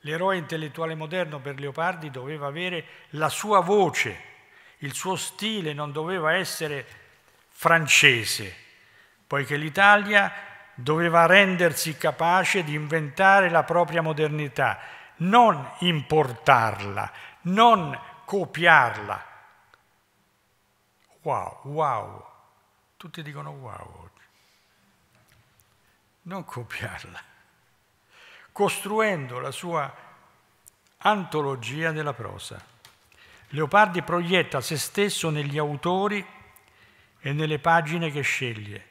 L'eroe intellettuale moderno per Leopardi doveva avere la sua voce, il suo stile non doveva essere francese, poiché l'Italia doveva rendersi capace di inventare la propria modernità, non importarla, non importarla copiarla. Wow, wow. Tutti dicono wow oggi. Non copiarla. Costruendo la sua antologia della prosa. Leopardi proietta se stesso negli autori e nelle pagine che sceglie.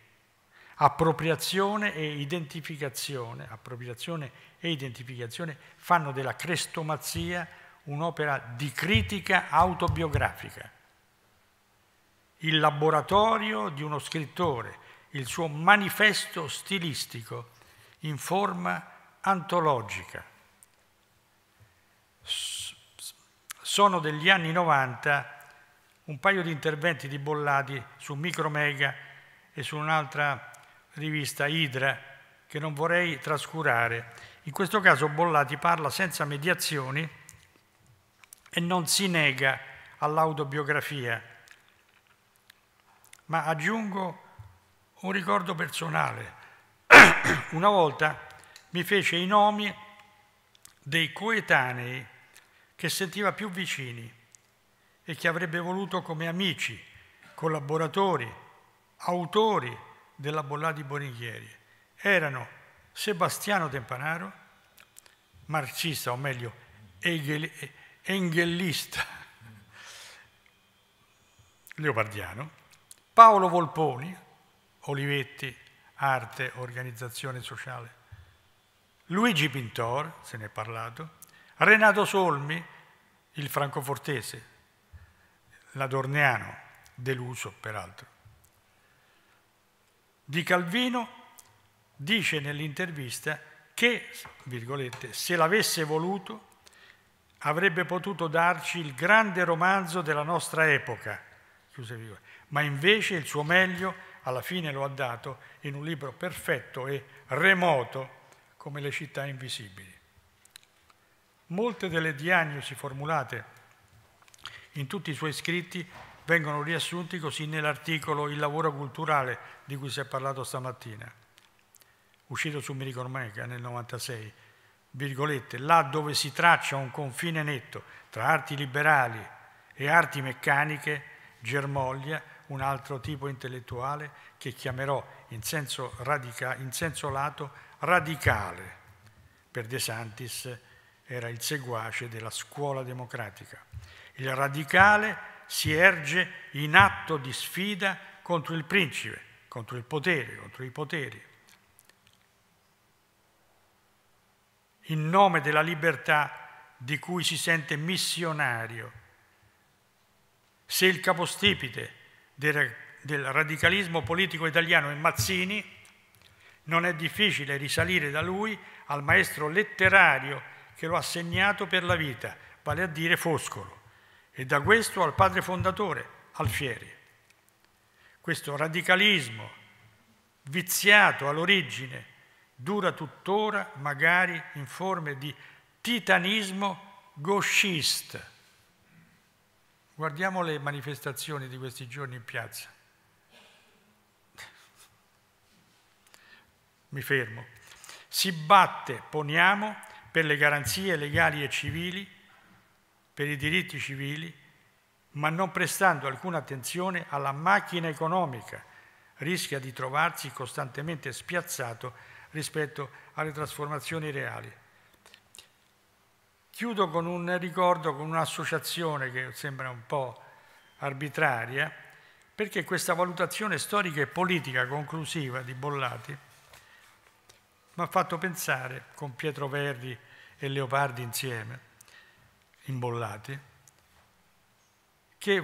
Appropriazione e identificazione, appropriazione e identificazione fanno della crestomazia un'opera di critica autobiografica, il laboratorio di uno scrittore, il suo manifesto stilistico in forma antologica. Sono degli anni 90 un paio di interventi di Bollati su Micromega e su un'altra rivista Idra che non vorrei trascurare. In questo caso Bollati parla senza mediazioni e non si nega all'autobiografia, ma aggiungo un ricordo personale. (clears throat) Una volta mi fece i nomi dei coetanei che sentiva più vicini e che avrebbe voluto come amici, collaboratori, autori della Bollati Bonichieri. Erano Sebastiano Tempanaro, marxista o meglio hegel, enghellista leopardiano, Paolo Volponi, Olivetti, arte, organizzazione sociale, Luigi Pintor, se ne è parlato, Renato Solmi, il francofortese, l'adorneano, deluso peraltro. Di Calvino dice nell'intervista che, virgolette, se l'avesse voluto avrebbe potuto darci il grande romanzo della nostra epoca, ma invece il suo meglio alla fine lo ha dato in un libro perfetto e remoto come le città invisibili. Molte delle diagnosi formulate in tutti i suoi scritti vengono riassunti così nell'articolo Il lavoro culturale di cui si è parlato stamattina, uscito su Mirico nel 1996, virgolette, là dove si traccia un confine netto tra arti liberali e arti meccaniche, germoglia un altro tipo intellettuale che chiamerò in senso, radica, in senso lato radicale. Per De Santis era il seguace della scuola democratica. Il radicale si erge in atto di sfida contro il principe, contro il potere, contro i poteri. in nome della libertà di cui si sente missionario. Se il capostipite del, radicalismo politico italiano è Mazzini, non è difficile risalire da lui al maestro letterario che lo ha segnato per la vita, vale a dire Foscolo, e da questo al padre fondatore, Alfieri. Questo radicalismo viziato all'origine dura tuttora, magari in forme di titanismo gauchista. Guardiamo le manifestazioni di questi giorni in piazza. Mi fermo. Si batte, poniamo, per le garanzie legali e civili, per i diritti civili, ma non prestando alcuna attenzione alla macchina economica, rischia di trovarsi costantemente spiazzato rispetto alle trasformazioni reali. Chiudo con un ricordo, con un'associazione che sembra un po' arbitraria, perché questa valutazione storica e politica conclusiva di Bollati mi ha fatto pensare, con Pietro Verdi e Leopardi insieme, in Bollati, che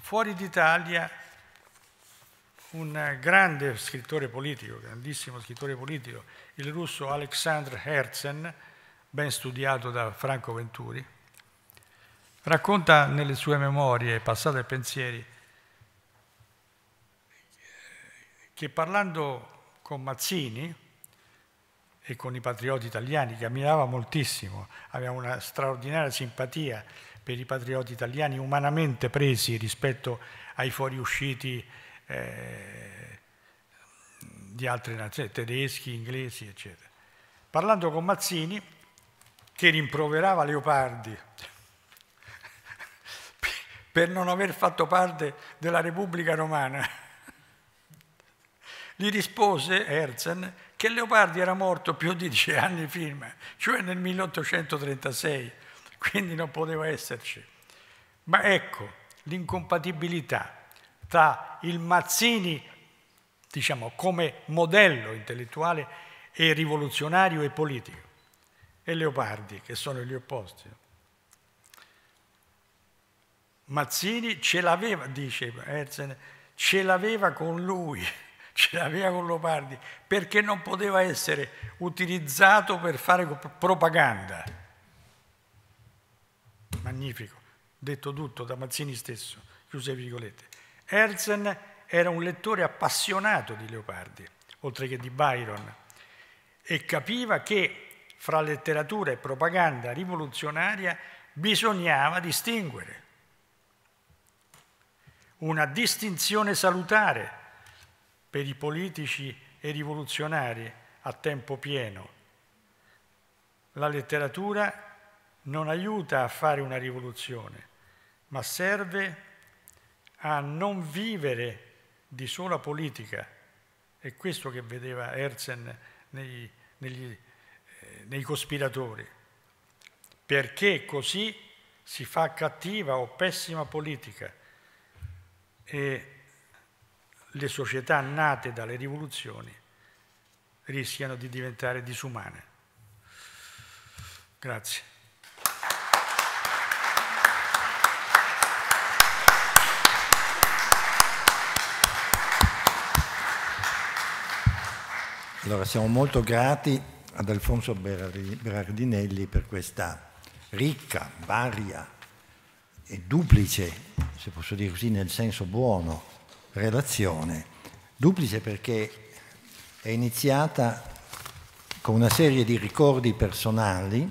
fuori d'Italia un grande scrittore politico, grandissimo scrittore politico, il russo Alexandr Herzen, ben studiato da Franco Venturi, racconta nelle sue memorie, passate e pensieri, che parlando con Mazzini e con i patrioti italiani, che ammirava moltissimo, aveva una straordinaria simpatia per i patrioti italiani umanamente presi rispetto ai fuoriusciti eh, di altre nazioni, tedeschi, inglesi, eccetera. Parlando con Mazzini, che rimproverava Leopardi (laughs) per non aver fatto parte della Repubblica Romana, (laughs) gli rispose Herzen che Leopardi era morto più di dieci anni prima, cioè nel 1836, quindi non poteva esserci. Ma ecco, l'incompatibilità tra il Mazzini, diciamo, come modello intellettuale e rivoluzionario e politico, e Leopardi, che sono gli opposti. Mazzini ce l'aveva, dice Herzen, ce l'aveva con lui, (laughs) ce l'aveva con Leopardi, perché non poteva essere utilizzato per fare propaganda. Magnifico, detto tutto da Mazzini stesso, chiuse virgolette. Herzen era un lettore appassionato di Leopardi, oltre che di Byron, e capiva che fra letteratura e propaganda rivoluzionaria bisognava distinguere. Una distinzione salutare per i politici e rivoluzionari a tempo pieno. La letteratura non aiuta a fare una rivoluzione, ma serve a non vivere di sola politica. È questo che vedeva Herzen nei, negli, eh, nei cospiratori. Perché così si fa cattiva o pessima politica e le società nate dalle rivoluzioni rischiano di diventare disumane. Grazie. Allora, siamo molto grati ad Alfonso Berardinelli per questa ricca, varia e duplice, se posso dire così nel senso buono, relazione. Duplice perché è iniziata con una serie di ricordi personali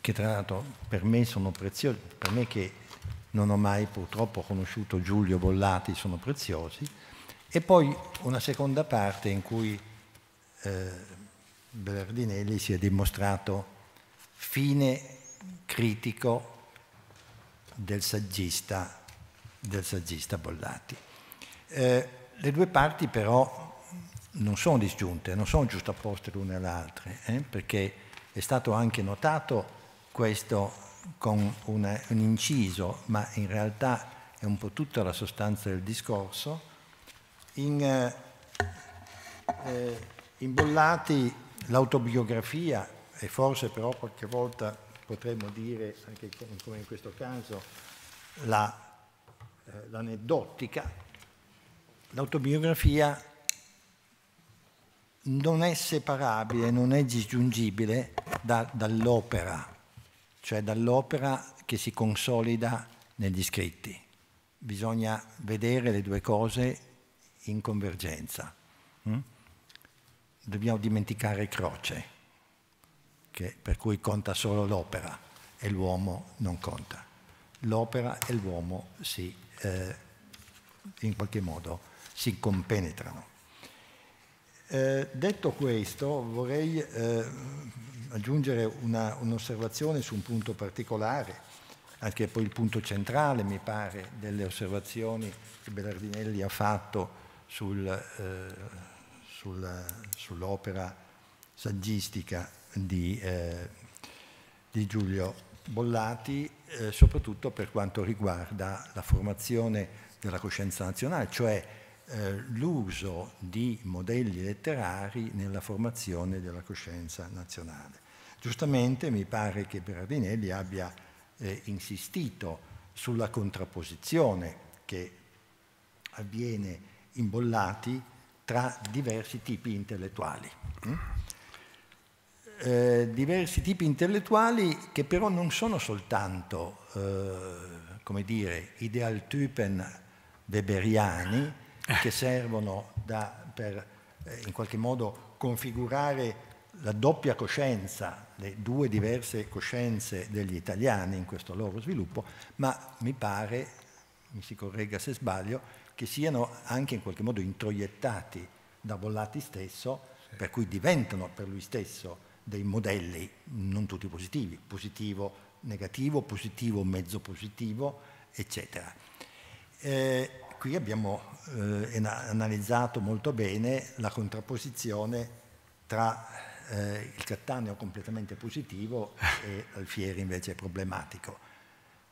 che tra l'altro per me sono preziosi, per me che non ho mai purtroppo conosciuto Giulio Bollati, sono preziosi, e poi una seconda parte in cui eh, Berardinelli si è dimostrato fine critico del saggista, del saggista Bollati. Eh, le due parti però non sono disgiunte, non sono giustaposte l'una all'altra, eh, perché è stato anche notato questo con una, un inciso, ma in realtà è un po' tutta la sostanza del discorso, in, eh, eh Imbollati l'autobiografia e forse però qualche volta potremmo dire, anche come in questo caso, l'aneddotica, la, eh, l'autobiografia non è separabile, non è disgiungibile da, dall'opera, cioè dall'opera che si consolida negli scritti. Bisogna vedere le due cose in convergenza. Mm? dobbiamo dimenticare croce, che, per cui conta solo l'opera e l'uomo non conta. L'opera e l'uomo si, eh, in qualche modo si compenetrano. Eh, detto questo, vorrei eh, aggiungere una, un'osservazione su un punto particolare, anche poi il punto centrale, mi pare, delle osservazioni che Bellardinelli ha fatto sul eh, sul, sull'opera saggistica di, eh, di Giulio Bollati, eh, soprattutto per quanto riguarda la formazione della coscienza nazionale, cioè eh, l'uso di modelli letterari nella formazione della coscienza nazionale. Giustamente mi pare che Berardinelli abbia eh, insistito sulla contrapposizione che avviene in Bollati tra diversi tipi intellettuali. Mm? Eh, diversi tipi intellettuali che però non sono soltanto, eh, come dire, idealtypen weberiani eh. che servono da, per eh, in qualche modo configurare la doppia coscienza, le due diverse coscienze degli italiani in questo loro sviluppo, ma mi pare, mi si corregga se sbaglio, che siano anche in qualche modo introiettati da Bollati stesso, sì. per cui diventano per lui stesso dei modelli, non tutti positivi, positivo negativo, positivo mezzo positivo, eccetera. Eh, qui abbiamo eh, analizzato molto bene la contrapposizione tra eh, il Cattaneo completamente positivo e (laughs) Alfieri invece problematico.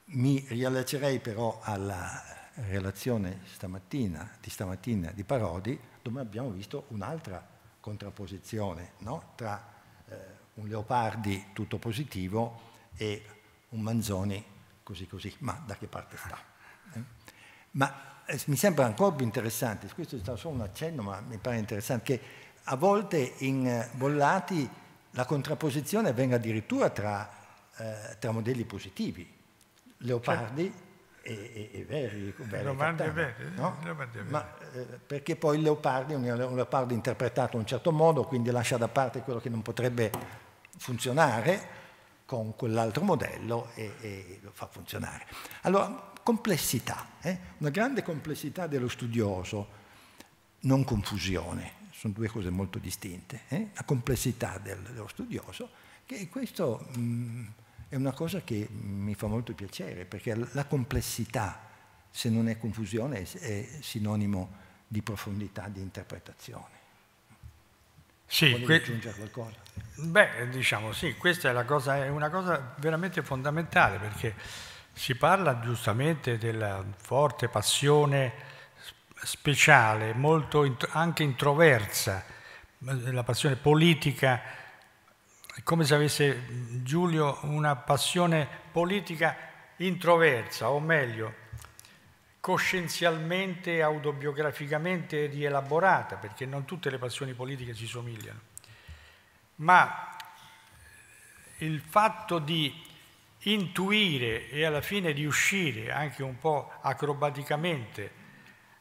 Mi riallacerei però alla relazione stamattina, di stamattina di Parodi, dove abbiamo visto un'altra contrapposizione no? tra eh, un Leopardi tutto positivo e un Manzoni così così, ma da che parte sta? Eh? Ma eh, mi sembra ancora più interessante, questo è stato solo un accenno, ma mi pare interessante, che a volte in eh, Bollati la contrapposizione avvenga addirittura tra, eh, tra modelli positivi. Leopardi e, e, e veri. Romandi e veri, no? Romandi veri. Ma, eh, perché poi il leopardi un leopardo interpretato in un certo modo, quindi lascia da parte quello che non potrebbe funzionare con quell'altro modello e, e, lo fa funzionare. Allora, complessità, eh? una grande complessità dello studioso, non confusione, sono due cose molto distinte, eh? la complessità del, dello studioso, che questo... Mh, mm, è una cosa che mi fa molto piacere, perché la complessità, se non è confusione, è sinonimo di profondità di interpretazione. Sì, Volevi aggiungere qualcosa? Beh, diciamo sì, questa è, cosa, è una cosa veramente fondamentale, perché si parla giustamente della forte passione speciale, molto int anche introversa, la passione politica è come se avesse mm, Giulio una passione politica introversa, o meglio, coscienzialmente e autobiograficamente rielaborata, perché non tutte le passioni politiche si somigliano. Ma il fatto di intuire e alla fine riuscire anche un po' acrobaticamente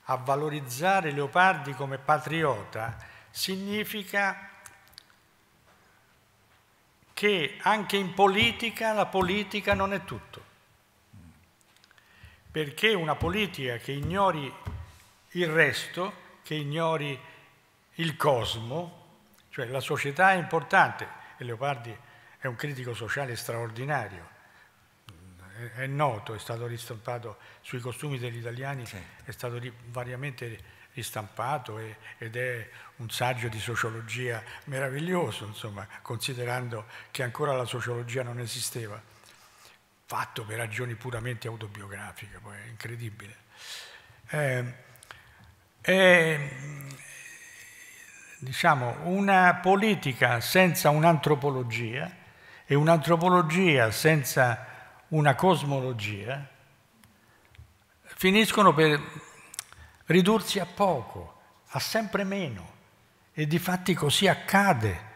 a valorizzare Leopardi come patriota significa che anche in politica la politica non è tutto, perché una politica che ignori il resto, che ignori il cosmo, cioè la società è importante, e Leopardi è un critico sociale straordinario, è noto, è stato ristampato sui costumi degli italiani, certo. è stato variamente ristampato e, ed è un saggio di sociologia meraviglioso, insomma, considerando che ancora la sociologia non esisteva, fatto per ragioni puramente autobiografiche, poi è incredibile. Eh, è, diciamo, una politica senza un'antropologia e un'antropologia senza una cosmologia finiscono per ridursi a poco, a sempre meno. E di fatti così accade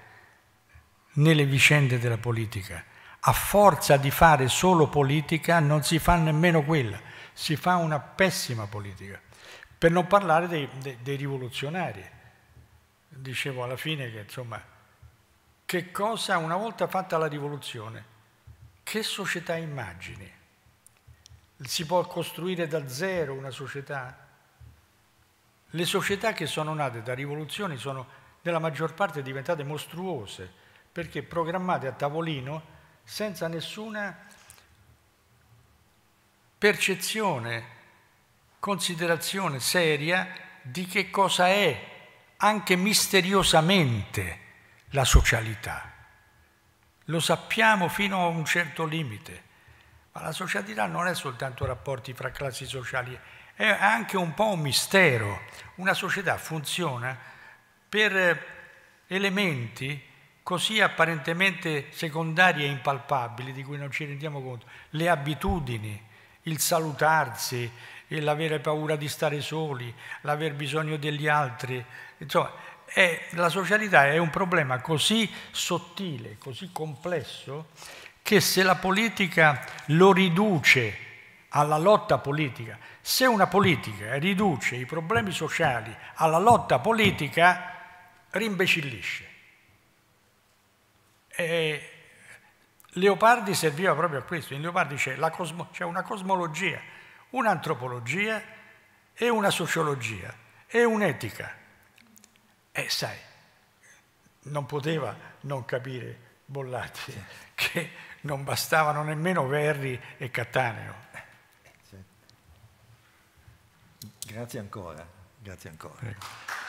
nelle vicende della politica. A forza di fare solo politica non si fa nemmeno quella, si fa una pessima politica. Per non parlare dei, dei, dei rivoluzionari. Dicevo alla fine che insomma, che cosa una volta fatta la rivoluzione, che società immagini? Si può costruire da zero una società? Le società che sono nate da rivoluzioni sono nella maggior parte diventate mostruose perché programmate a tavolino senza nessuna percezione, considerazione seria di che cosa è anche misteriosamente la socialità. Lo sappiamo fino a un certo limite, ma la socialità non è soltanto rapporti fra classi sociali è anche un po' un mistero. Una società funziona per eh, elementi così apparentemente secondari e impalpabili di cui non ci rendiamo conto, le abitudini, il salutarsi, eh, l'avere paura di stare soli, l'aver bisogno degli altri, insomma, è, la socialità è un problema così sottile, così complesso, che se la politica lo riduce alla lotta politica. Se una politica riduce i problemi sociali alla lotta politica, rimbecillisce. E Leopardi serviva proprio a questo. In Leopardi c'è, cosmo, una cosmologia, un'antropologia e una sociologia e un'etica. E sai, non poteva non capire Bollati che non bastavano nemmeno Verri e Cattaneo Grazie ancora, grazie ancora. Prego.